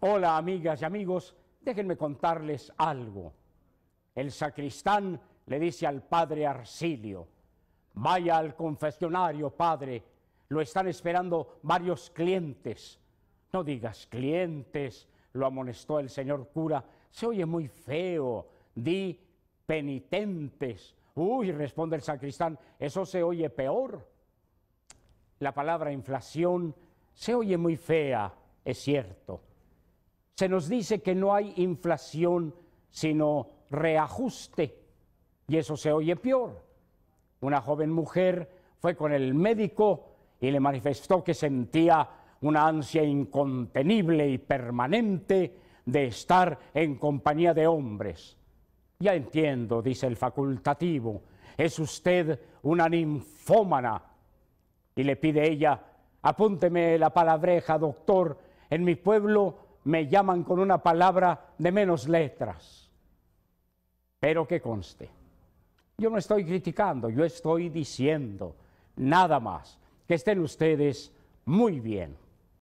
Hola amigas y amigos, déjenme contarles algo. El sacristán le dice al padre Arcilio, vaya al confesionario, padre, lo están esperando varios clientes. No digas clientes, lo amonestó el señor cura, se oye muy feo, di penitentes. Uy, responde el sacristán, eso se oye peor. La palabra inflación se oye muy fea, es cierto se nos dice que no hay inflación, sino reajuste. Y eso se oye peor. Una joven mujer fue con el médico y le manifestó que sentía una ansia incontenible y permanente de estar en compañía de hombres. Ya entiendo, dice el facultativo, es usted una ninfómana. Y le pide ella, apúnteme la palabreja, doctor, en mi pueblo me llaman con una palabra de menos letras. Pero que conste, yo no estoy criticando, yo estoy diciendo nada más. Que estén ustedes muy bien.